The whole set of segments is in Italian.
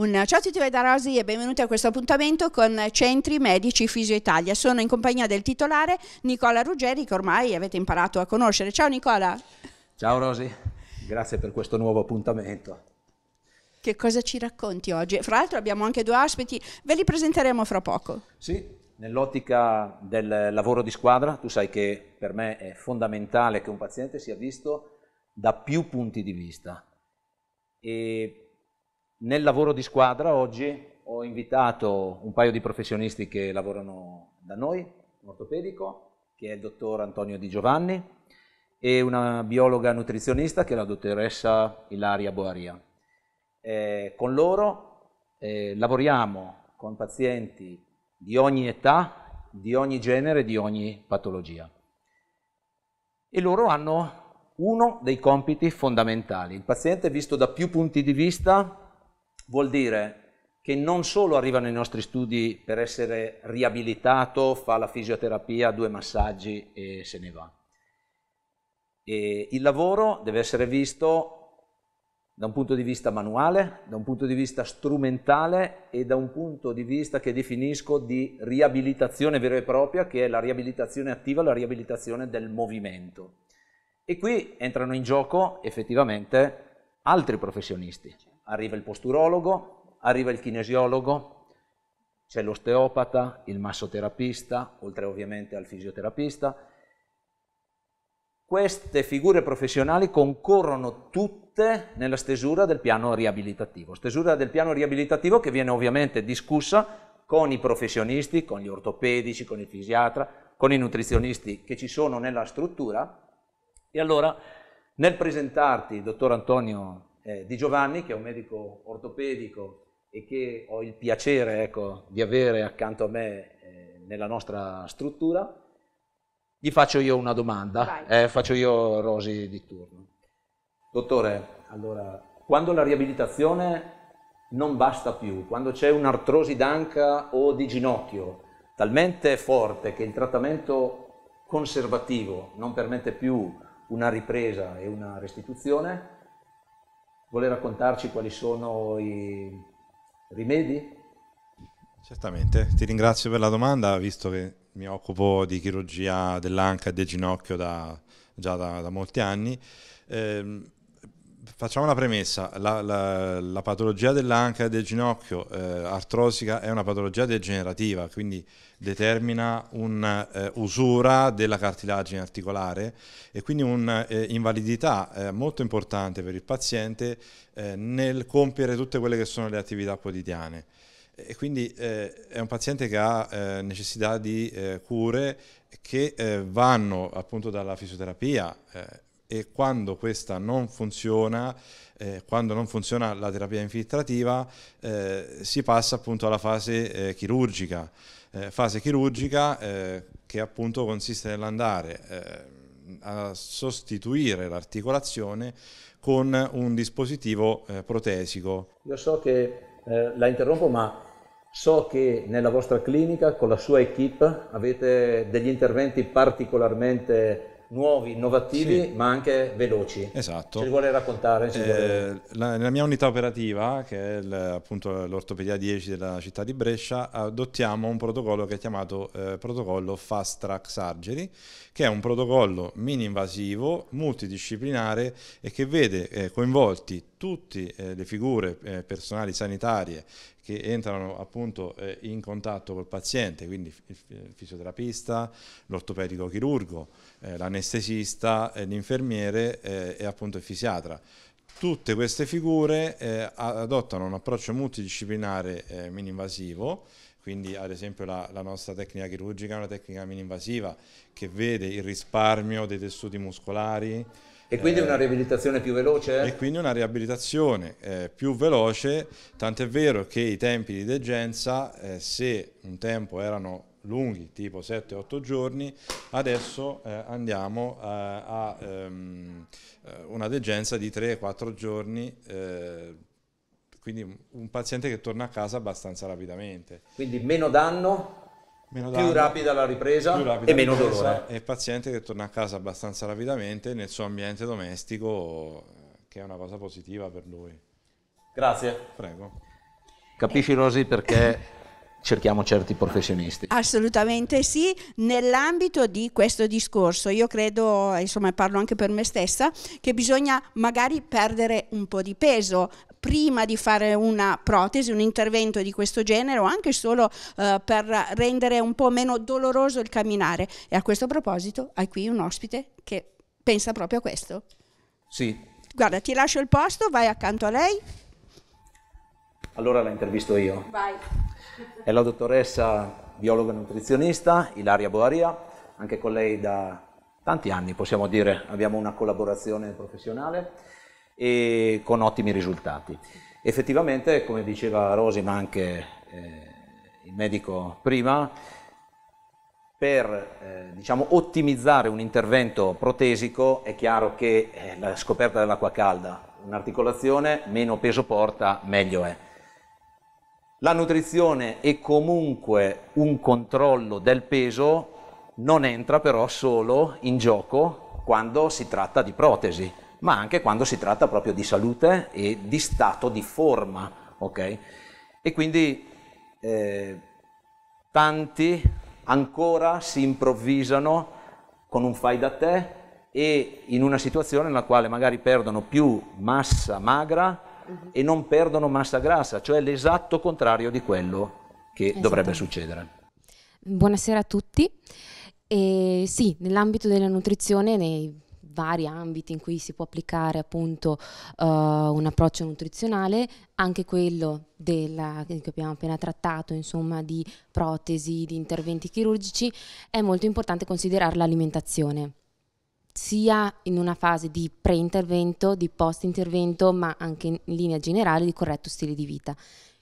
Un ciao a tutti voi da Rosi e benvenuti a questo appuntamento con Centri Medici Fisio Italia. Sono in compagnia del titolare Nicola Ruggeri che ormai avete imparato a conoscere. Ciao Nicola. Ciao Rosi, grazie per questo nuovo appuntamento. Che cosa ci racconti oggi? Fra l'altro abbiamo anche due ospiti, ve li presenteremo fra poco. Sì, nell'ottica del lavoro di squadra, tu sai che per me è fondamentale che un paziente sia visto da più punti di vista. E nel lavoro di squadra oggi ho invitato un paio di professionisti che lavorano da noi, un ortopedico, che è il dottor Antonio Di Giovanni, e una biologa nutrizionista che è la dottoressa Ilaria Boaria. Eh, con loro eh, lavoriamo con pazienti di ogni età, di ogni genere, di ogni patologia. E loro hanno uno dei compiti fondamentali. Il paziente è visto da più punti di vista vuol dire che non solo arriva nei nostri studi per essere riabilitato, fa la fisioterapia, due massaggi e se ne va. E il lavoro deve essere visto da un punto di vista manuale, da un punto di vista strumentale e da un punto di vista che definisco di riabilitazione vera e propria, che è la riabilitazione attiva, la riabilitazione del movimento. E qui entrano in gioco effettivamente altri professionisti arriva il posturologo, arriva il kinesiologo, c'è l'osteopata, il massoterapista, oltre ovviamente al fisioterapista. Queste figure professionali concorrono tutte nella stesura del piano riabilitativo, stesura del piano riabilitativo che viene ovviamente discussa con i professionisti, con gli ortopedici, con il fisiatra, con i nutrizionisti che ci sono nella struttura. E allora nel presentarti, dottor Antonio eh, Di Giovanni, che è un medico ortopedico e che ho il piacere ecco, di avere accanto a me eh, nella nostra struttura, gli faccio io una domanda, eh, faccio io Rosi di turno. Dottore, allora, quando la riabilitazione non basta più, quando c'è un'artrosi d'anca o di ginocchio talmente forte che il trattamento conservativo non permette più una ripresa e una restituzione, Vuole raccontarci quali sono i rimedi? Certamente, ti ringrazio per la domanda, visto che mi occupo di chirurgia dell'anca e del ginocchio da, già da, da molti anni. Eh, facciamo una premessa, la, la, la patologia dell'anca e del ginocchio eh, artrosica è una patologia degenerativa, quindi determina un'usura eh, della cartilagine articolare e quindi un'invalidità eh, eh, molto importante per il paziente eh, nel compiere tutte quelle che sono le attività quotidiane. E quindi eh, è un paziente che ha necessità di cure che vanno appunto dalla fisioterapia e quando questa non funziona, eh, quando non funziona la terapia infiltrativa, eh, si passa appunto alla fase eh, chirurgica. Eh, fase chirurgica eh, che appunto consiste nell'andare eh, a sostituire l'articolazione con un dispositivo protesico. Io so che la interrompo, ma so che nella vostra clinica con la sua equip avete degli interventi particolarmente nuovi, innovativi, sì. ma anche veloci. Esatto. Ci vuole raccontare? Ci eh, vuole... La, la, mia unità operativa, che è il, appunto l'ortopedia 10 della città di Brescia, adottiamo un protocollo che è chiamato eh, protocollo Fast Track Surgery, che è un protocollo mini-invasivo, multidisciplinare e che vede eh, coinvolti tutte eh, le figure eh, personali sanitarie che entrano appunto eh, in contatto col paziente, quindi il fisioterapista, l'ortopedico chirurgo, eh, l'anestesista, eh, l'infermiere e appunto il fisiatra. Tutte queste figure adottano un approccio multidisciplinare mini-invasivo, quindi ad esempio la, la, nostra tecnica chirurgica è una tecnica mini-invasiva che vede il risparmio dei tessuti muscolari, e quindi eh, una riabilitazione più veloce? E quindi una riabilitazione eh, più veloce, tant'è vero che i tempi di degenza, eh, se un tempo erano lunghi, tipo 7-8 giorni, adesso eh, andiamo eh, a, a um, ehm, eh, una degenza di 3-4 giorni quindi un paziente che torna a casa abbastanza rapidamente. Quindi meno danno Meno più rapida la ripresa rapida e meno ripresa, dolore. E il paziente che torna a casa abbastanza rapidamente nel suo ambiente domestico, che è una cosa positiva per lui. Grazie. Prego. Capisci Rosy perché cerchiamo certi professionisti. Assolutamente sì, nell'ambito di questo discorso io credo, insomma parlo anche per me stessa, che bisogna magari perdere un po' di peso prima di fare una protesi, un intervento di questo genere o anche solo eh, per rendere un po' meno doloroso il camminare. E a questo proposito hai qui un ospite che pensa proprio a questo. Sì. Guarda, ti lascio il posto, vai accanto a lei. Allora la intervisto io. Vai. È la dottoressa biologa nutrizionista Ilaria Boaria, anche con lei da tanti anni possiamo dire, abbiamo una collaborazione professionale e con ottimi risultati. Effettivamente, come diceva Rosi, ma anche eh, il medico prima, per eh, diciamo, ottimizzare un intervento protesico è chiaro che eh, la scoperta dell'acqua calda, un'articolazione, meno peso porta, meglio è. La nutrizione e comunque un controllo del peso non entra però solo in gioco quando si tratta di protesi, ma anche quando si tratta proprio di salute e di stato di forma, ok? E quindi eh, tanti ancora si improvvisano con un fai da te e in una situazione nella quale magari perdono più massa magra Mhm. e non perdono massa grassa, cioè l'esatto contrario di quello che dovrebbe succedere. Buonasera a tutti. E sì, nell'ambito della nutrizione, nei vari ambiti in cui si può applicare appunto uh, un approccio nutrizionale, anche quello della, che abbiamo appena trattato, insomma, di protesi, di interventi chirurgici, è molto importante considerare l'alimentazione sia in una fase di pre-intervento, di post-intervento, ma anche in linea generale di corretto stile di vita.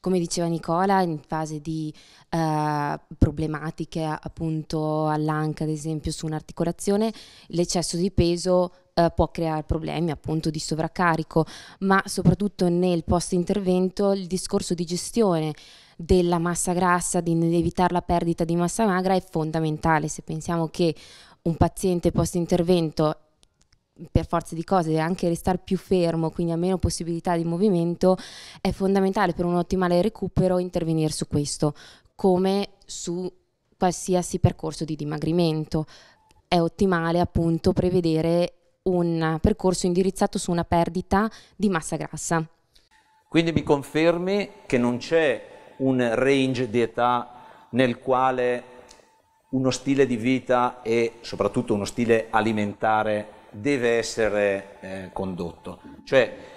Come diceva Nicola, in fase di eh, problematiche appunto all'anca, ad esempio, su un'articolazione, l'eccesso di peso eh, può creare problemi appunto di sovraccarico, ma soprattutto nel post-intervento il discorso di gestione della massa grassa, di evitare la perdita di massa magra è fondamentale. Se pensiamo che un paziente post intervento per forza di cose anche restare più fermo, quindi ha meno possibilità di movimento, è fondamentale per un ottimale recupero intervenire su questo, come su qualsiasi percorso di dimagrimento. È ottimale appunto prevedere un percorso indirizzato su una perdita di massa grassa. Quindi mi confermi che non c'è un range di età nel quale uno stile di vita e soprattutto uno stile alimentare deve essere eh, condotto. Cioè,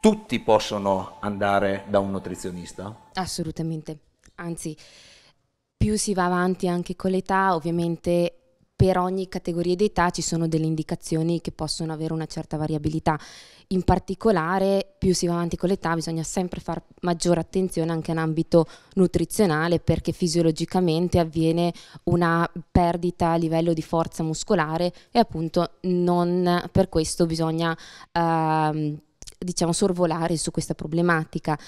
tutti possono andare da un nutrizionista? Assolutamente, anzi più si va avanti anche con l'età, ovviamente per ogni categoria d'età ci sono delle indicazioni che possono avere una certa variabilità. In particolare, più si va avanti con l'età, bisogna sempre fare maggiore attenzione anche in ambito nutrizionale perché fisiologicamente avviene una perdita a livello di forza muscolare e appunto non per questo bisogna ehm, diciamo sorvolare su questa problematica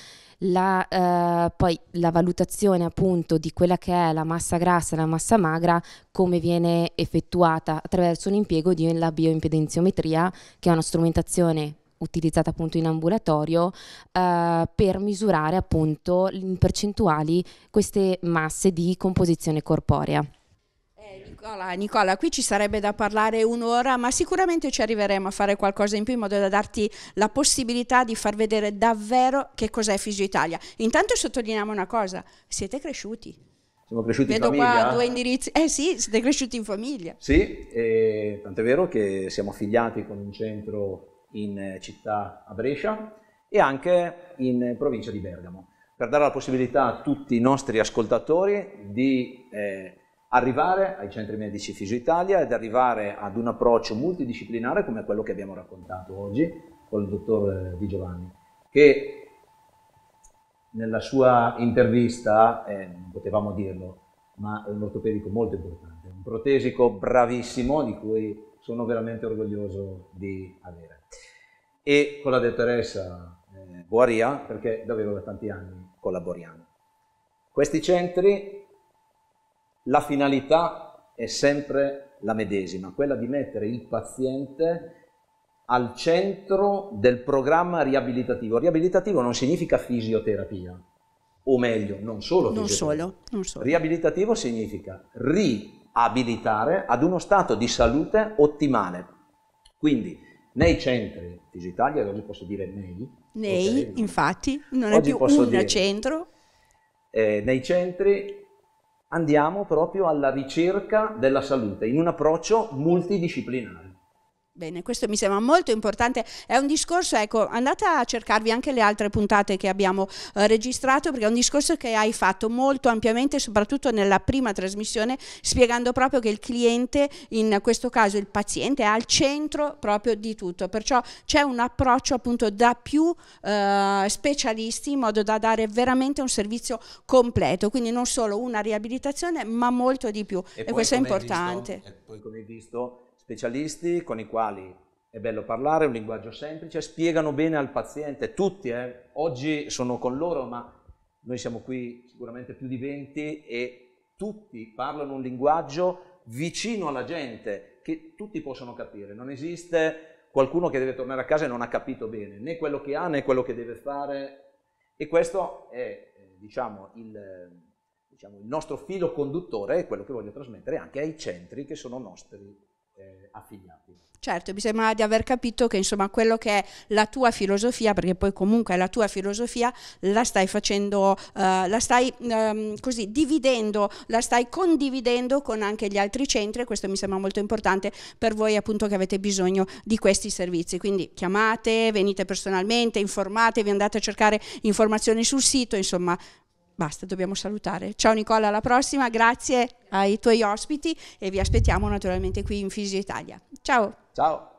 la, eh, poi la valutazione appunto di quella che è la massa grassa e la massa magra, come viene effettuata attraverso un di la bioimpedenziometria, che è una strumentazione utilizzata appunto in ambulatorio eh, per misurare appunto in percentuali queste masse di composizione corporea. Nicola, Nicola, qui ci sarebbe da parlare un'ora, ma sicuramente ci arriveremo a fare qualcosa in più in modo da darti la possibilità di far vedere davvero che cos'è Fisio Italia. Intanto sottolineiamo una cosa, siete cresciuti. Siamo cresciuti Vedo in famiglia. Vedo qua due indirizzi. Eh sì, siete cresciuti in famiglia. Sì, e tant'è vero che siamo affiliati con un centro in città a Brescia e anche in provincia di Bergamo, per dare la possibilità a tutti i nostri ascoltatori di... Eh, arrivare ai centri medici Fisio Italia ed arrivare ad un approccio multidisciplinare come quello che abbiamo raccontato oggi con il dottor eh, Di Giovanni, che nella sua intervista, eh, potevamo dirlo, ma è un ortopedico molto importante, un protesico bravissimo di cui sono veramente orgoglioso di avere. E con la dottoressa eh, Boaria, perché davvero da tanti anni collaboriamo. Questi centri la finalità è sempre la medesima, quella di mettere il paziente al centro del programma riabilitativo. Riabilitativo non significa fisioterapia, o meglio, non solo non Solo, non solo. Riabilitativo significa riabilitare ad uno stato di salute ottimale. Quindi nei centri Fisitalia, oggi posso dire nei. Nei, infatti, non oggi è più un dire, centro. Eh, nei centri andiamo proprio alla ricerca della salute in un approccio multidisciplinare. Bene, questo mi sembra molto importante, è un discorso, ecco, andate a cercarvi anche le altre puntate che abbiamo eh, registrato perché è un discorso che hai fatto molto ampiamente, soprattutto nella prima trasmissione, spiegando proprio che il cliente, in questo caso il paziente, è al centro proprio di tutto, perciò c'è un approccio appunto da più eh, specialisti in modo da dare veramente un servizio completo, quindi non solo una riabilitazione ma molto di più e, e questo è importante. Visto, e poi come hai visto specialisti con i quali è bello parlare, un linguaggio semplice, spiegano bene al paziente, tutti, eh. oggi sono con loro, ma noi siamo qui sicuramente più di 20 e tutti parlano un linguaggio vicino alla gente, che tutti possono capire, non esiste qualcuno che deve tornare a casa e non ha capito bene né quello che ha né quello che deve fare e questo è eh, diciamo, il, diciamo, il nostro filo conduttore, è quello che voglio trasmettere anche ai centri che sono nostri eh, affiliati. Certo, mi sembra di aver capito che insomma quello che è la tua filosofia, perché poi comunque è la tua filosofia, la stai facendo, eh, la stai ehm, così dividendo, la stai condividendo con anche gli altri centri e questo mi sembra molto importante per voi appunto che avete bisogno di questi servizi. Quindi chiamate, venite personalmente, informatevi, andate a cercare informazioni sul sito, insomma Basta, dobbiamo salutare. Ciao Nicola, alla prossima, grazie ai tuoi ospiti e vi aspettiamo naturalmente qui in Fisio Italia. Ciao. Ciao.